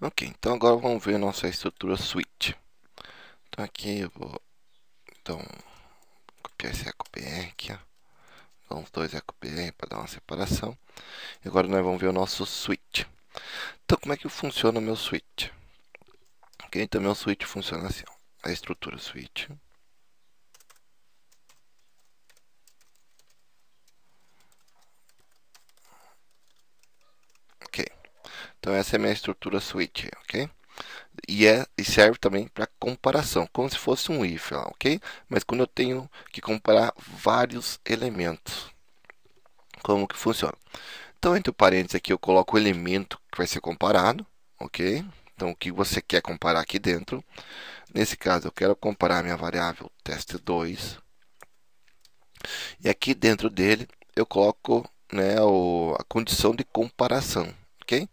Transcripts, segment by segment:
Ok, então agora vamos ver nossa estrutura switch. Então aqui eu vou então, copiar esse EcoBR aqui, ó. dois EcoBR para dar uma separação. E agora nós vamos ver o nosso switch. Então como é que funciona o meu switch? Ok, então meu switch funciona assim, ó. a estrutura switch. Então essa é a minha estrutura switch, ok? E, é, e serve também para comparação, como se fosse um if, ok? Mas quando eu tenho que comparar vários elementos, como que funciona? Então entre parênteses aqui eu coloco o elemento que vai ser comparado, ok? Então o que você quer comparar aqui dentro? Nesse caso eu quero comparar minha variável test2 e aqui dentro dele eu coloco né, o, a condição de comparação, ok?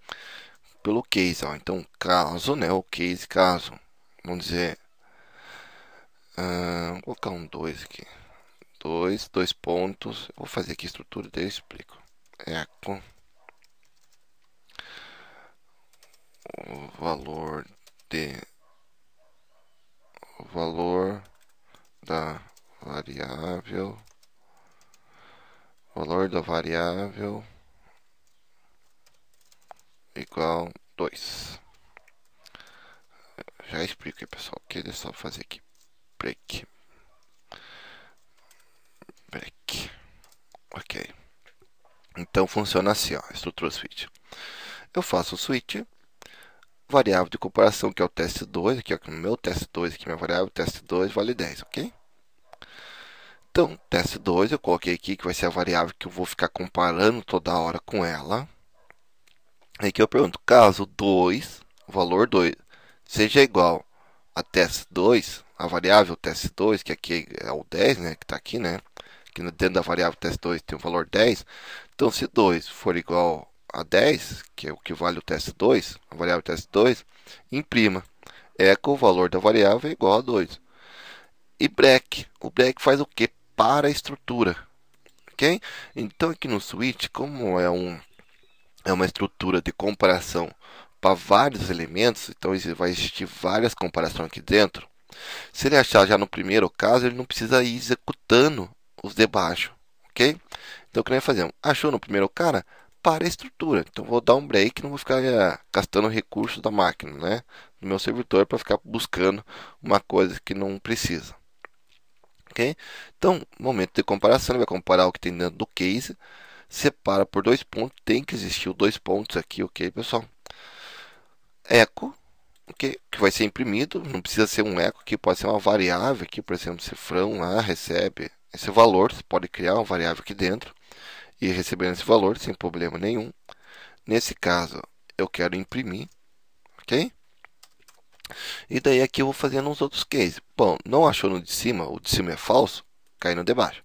Pelo case, ó. então caso, né? O case, caso, vamos dizer, uh, vou colocar um 2 aqui, 2, 2 pontos, vou fazer aqui estrutura, daí eu explico, eco, o valor de, o valor da variável, valor da variável igual 2. Já explico aí, pessoal, que é só fazer aqui break. Break. Ok. Então funciona assim, ó, estrutura switch. Eu faço o switch, variável de comparação, que é o teste 2, aqui, ó, no é meu teste 2, aqui minha variável, teste 2 vale 10, ok? Então, teste 2, eu coloquei aqui que vai ser a variável que eu vou ficar comparando toda hora com ela. Aqui é eu pergunto, caso 2, valor 2, seja igual a teste 2 a variável teste 2 que aqui é o 10, né, que está aqui, né, que dentro da variável teste 2 tem o um valor 10, então se 2 for igual a 10, que é o que vale o teste 2 a variável teste 2 imprima, eco o valor da variável é igual a 2. E break, o break faz o que? Para a estrutura, ok? Então aqui no switch, como é um é uma estrutura de comparação para vários elementos, então vai existir várias comparações aqui dentro. Se ele achar já no primeiro caso, ele não precisa ir executando os de baixo, ok? Então o que nós fazemos? Achou no primeiro cara? Para a estrutura. Então vou dar um break, não vou ficar eh, gastando recursos da máquina, né? Do meu servidor para ficar buscando uma coisa que não precisa. Ok? Então, momento de comparação, ele vai comparar o que tem dentro do case separa por dois pontos, tem que existir os dois pontos aqui, ok, pessoal? Eco, okay, que vai ser imprimido, não precisa ser um eco aqui, pode ser uma variável aqui, por exemplo, cifrão lá, ah, recebe esse valor, você pode criar uma variável aqui dentro e receber esse valor sem problema nenhum. Nesse caso, eu quero imprimir, ok? E daí aqui eu vou fazendo uns outros cases. Bom, não achou no de cima, o de cima é falso, cai no de baixo.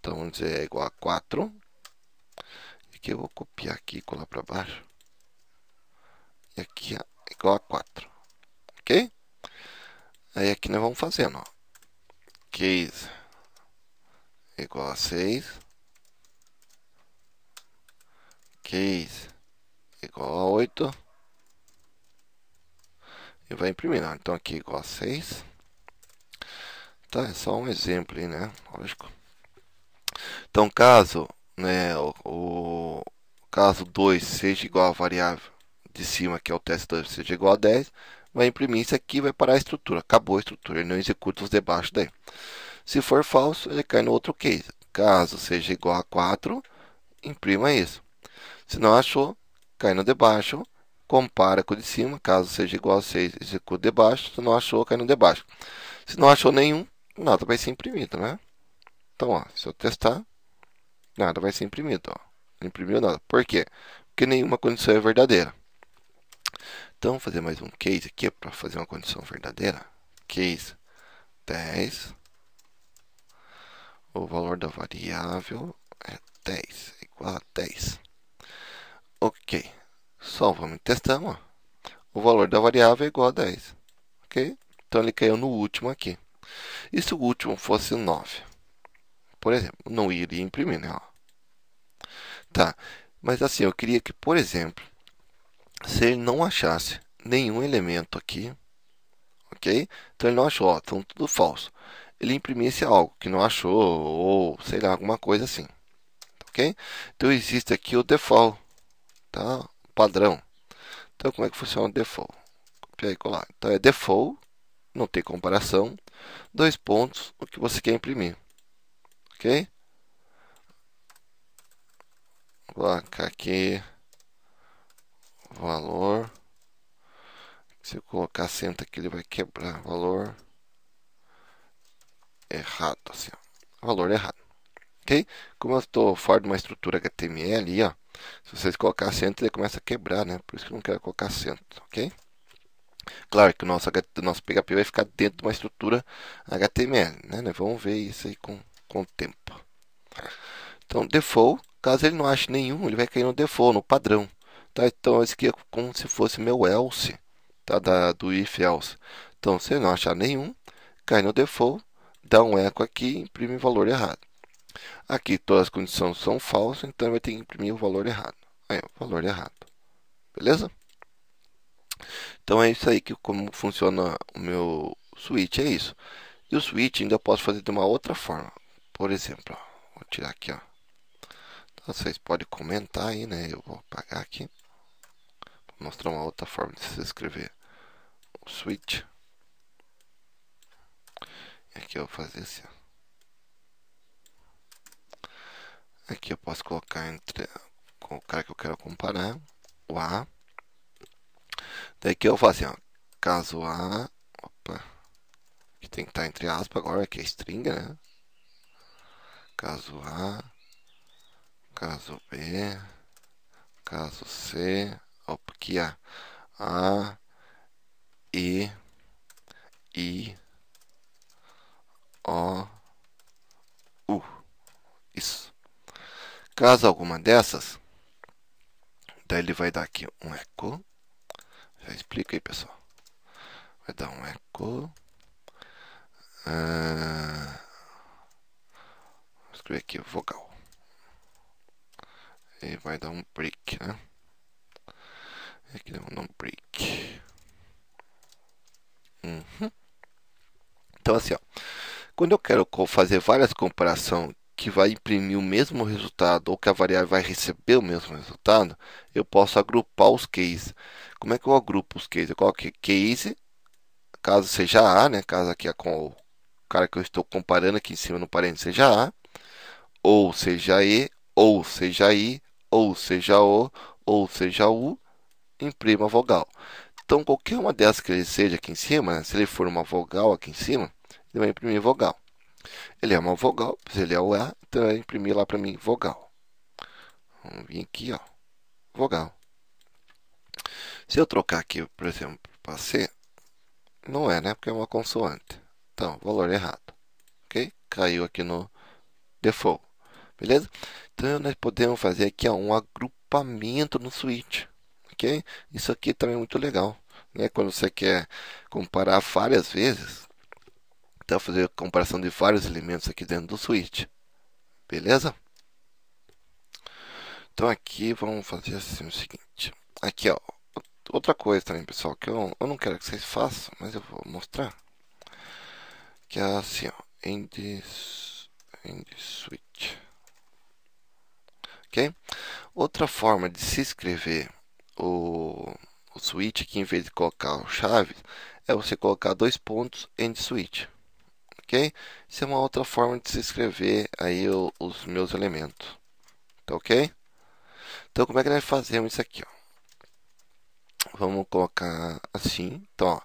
Então, vamos dizer, é igual a 4, que eu vou copiar aqui e colar para baixo. E aqui é igual a 4. Ok? Aí aqui nós vamos fazendo. Ó. 15 igual a 6. Case igual a 8. E vai imprimir. Ó. Então aqui igual a 6. Tá, é só um exemplo aí, né? Lógico. Então, caso né, o, o caso 2 seja igual à variável de cima, que é o teste 2, seja igual a 10, vai imprimir isso aqui vai parar a estrutura. Acabou a estrutura, ele não executa os debaixo daí. Se for falso, ele cai no outro case. Caso seja igual a 4, imprima isso. Se não achou, cai no debaixo, compara com o de cima. Caso seja igual a 6, executa o debaixo. Se não achou, cai no debaixo. Se não achou nenhum, nada vai ser imprimido, né? Então, ó, se eu testar, Nada vai ser imprimido, ó. Não imprimiu nada. Por quê? Porque nenhuma condição é verdadeira. Então, fazer mais um case aqui para fazer uma condição verdadeira. Case 10. O valor da variável é 10, é igual a 10. Ok. Só vamos testar Ó. O valor da variável é igual a 10. Ok? Então, ele caiu no último aqui. E se o último fosse 9? por exemplo, não iria imprimir, né? Tá, mas assim, eu queria que, por exemplo, se ele não achasse nenhum elemento aqui, ok? Então ele não achou, ó, então tudo falso. Ele imprimisse algo que não achou, ou sei lá, alguma coisa assim, ok? Então existe aqui o default, tá? Padrão. Então como é que funciona o default? Copiar e colar. Então é default, não tem comparação, dois pontos, o que você quer imprimir. Ok? colocar aqui valor. Se eu colocar senta aqui, ele vai quebrar valor errado, assim, ó. valor errado. Ok? Como eu estou fora de uma estrutura HTML, ó, se vocês colocar acento, ele começa a quebrar, né? Por isso que eu não quero colocar acento, ok? Claro que o nosso, nosso PHP vai ficar dentro de uma estrutura HTML, né? vamos ver isso aí com com o tempo. Então, default, caso ele não ache nenhum, ele vai cair no default, no padrão. Tá? Então, esse aqui é como se fosse meu else, tá? da, do if else. Então, se ele não achar nenhum, cai no default, dá um eco aqui e imprime o valor errado. Aqui todas as condições são falsas, então vai ter que imprimir o valor errado. Aí, o valor errado. Beleza? Então é isso aí que como funciona o meu switch, é isso. E o switch ainda posso fazer de uma outra forma. Por exemplo, ó, vou tirar aqui, ó. Então, vocês podem comentar aí, né? Eu vou apagar aqui. Vou mostrar uma outra forma de se escrever O switch. E aqui eu vou fazer assim, ó. Aqui eu posso colocar entre com o cara que eu quero comparar, o A. Daqui eu faço assim, ó, caso A, opa, que tem que estar entre aspas agora, que é string, né? caso A, caso B, caso C, opa, aqui A, A, E, I, O, U. Isso. Caso alguma dessas, daí ele vai dar aqui um eco. Já explica aí pessoal. Vai dar um eco. Ah, escrever aqui vogal. E vai dar um break, né? E aqui dar um break. Uhum. Então assim, ó, quando eu quero fazer várias comparações que vai imprimir o mesmo resultado ou que a variável vai receber o mesmo resultado, eu posso agrupar os cases. Como é que eu agrupo os cases? Eu coloco case, caso seja A, né? caso aqui a, é o cara que eu estou comparando aqui em cima no parênteses seja A ou seja E, ou seja I, ou seja O, ou seja U, imprima vogal. Então, qualquer uma dessas que ele seja aqui em cima, né? se ele for uma vogal aqui em cima, ele vai imprimir vogal. Ele é uma vogal, se ele é o A, então ele vai imprimir lá para mim vogal. Vamos vir aqui, ó, vogal. Se eu trocar aqui, por exemplo, para C, não é, né? Porque é uma consoante. Então, valor errado. Ok? Caiu aqui no default beleza? Então nós podemos fazer aqui ó, um agrupamento no switch, ok? Isso aqui também é muito legal, né? Quando você quer comparar várias vezes, então fazer a comparação de vários elementos aqui dentro do switch, beleza? Então aqui vamos fazer assim o seguinte, aqui ó, outra coisa também pessoal que eu, eu não quero que vocês façam, mas eu vou mostrar que é assim ó, end, end switch Outra forma de se escrever o, o switch aqui, em vez de colocar o chave, é você colocar dois pontos end switch, ok? Isso é uma outra forma de se escrever aí o, os meus elementos, tá ok? Então, como é que nós fazemos isso aqui, ó? Vamos colocar assim, então, ó,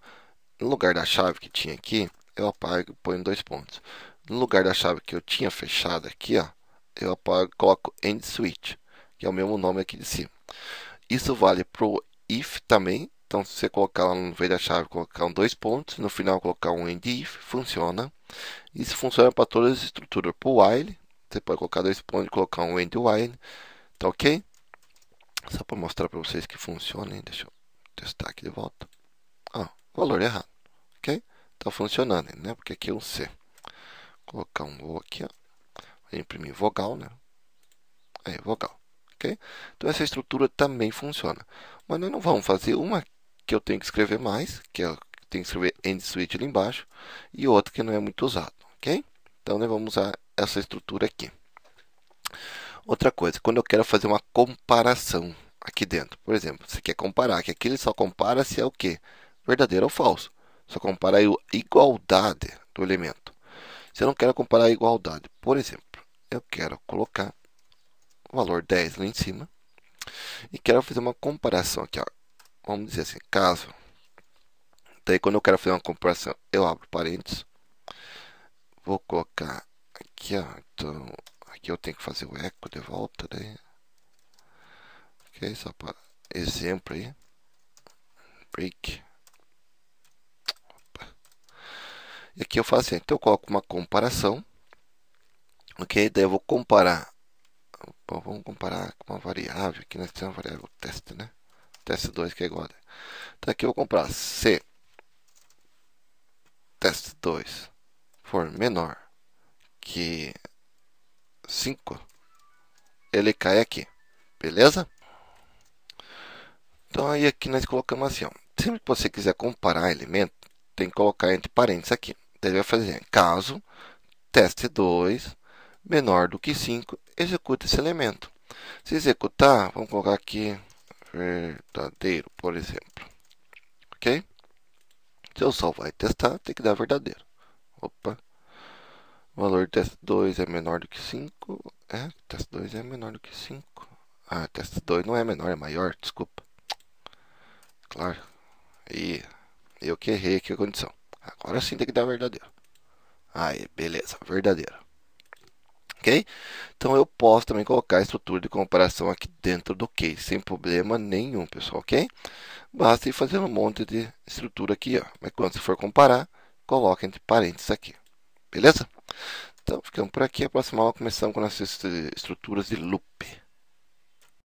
no lugar da chave que tinha aqui, eu apago e ponho dois pontos. No lugar da chave que eu tinha fechado aqui, ó, eu apago, coloco end switch, que é o mesmo nome aqui de cima. Isso vale para o if também. Então, se você colocar lá no meio da chave, colocar um dois pontos, no final colocar um end if, funciona. Isso funciona para todas as estruturas. Para o while, você pode colocar dois pontos e colocar um end while. Tá ok? Só para mostrar para vocês que funciona. Hein? Deixa eu testar aqui de volta. Ah, valor errado. Ok? Está funcionando, né? Porque aqui é um C. Vou colocar um O aqui, ó imprimir vogal, né? É, vogal. ok? Então essa estrutura também funciona. Mas nós não vamos fazer uma que eu tenho que escrever mais, que é eu tenho que escrever end switch ali embaixo, e outra que não é muito usado, ok? Então nós vamos usar essa estrutura aqui. Outra coisa, quando eu quero fazer uma comparação aqui dentro, por exemplo, você quer comparar, que aqui ele só compara se é o que? Verdadeiro ou falso. Só compara a igualdade do elemento. Se eu não quero comparar a igualdade, por exemplo, eu quero colocar o valor 10 lá em cima e quero fazer uma comparação aqui, ó. vamos dizer assim, caso, daí quando eu quero fazer uma comparação, eu abro parênteses, vou colocar aqui, ó, então, aqui eu tenho que fazer o eco de volta, né ok, só para exemplo aí, break, Opa. e aqui eu faço, assim, então eu coloco uma comparação, Ok, daí eu vou comparar. Opa, vamos comparar com uma variável. Aqui nós né? temos uma variável teste, né? Teste 2 que é igual. Então aqui eu vou comprar C teste 2 for menor que 5, ele cai aqui. Beleza? Então aí aqui nós colocamos assim, ó. Sempre que você quiser comparar elemento, tem que colocar entre parênteses aqui. Então, ele vai fazer caso teste 2 menor do que 5, executa esse elemento. Se executar, vamos colocar aqui verdadeiro, por exemplo. Ok? Se eu só e testar, tem que dar verdadeiro. Opa! O valor de teste 2 é menor do que 5. É, teste 2 é menor do que 5. Ah, teste 2 não é menor, é maior, desculpa. Claro. E eu que errei aqui a condição. Agora sim tem que dar verdadeiro. Aí, beleza, verdadeiro ok? Então eu posso também colocar a estrutura de comparação aqui dentro do case, sem problema nenhum, pessoal, ok? Basta ir fazendo um monte de estrutura aqui, ó. Mas quando você for comparar, coloque entre parênteses aqui, beleza? Então ficamos por aqui. A próxima aula começamos com as estruturas de loop.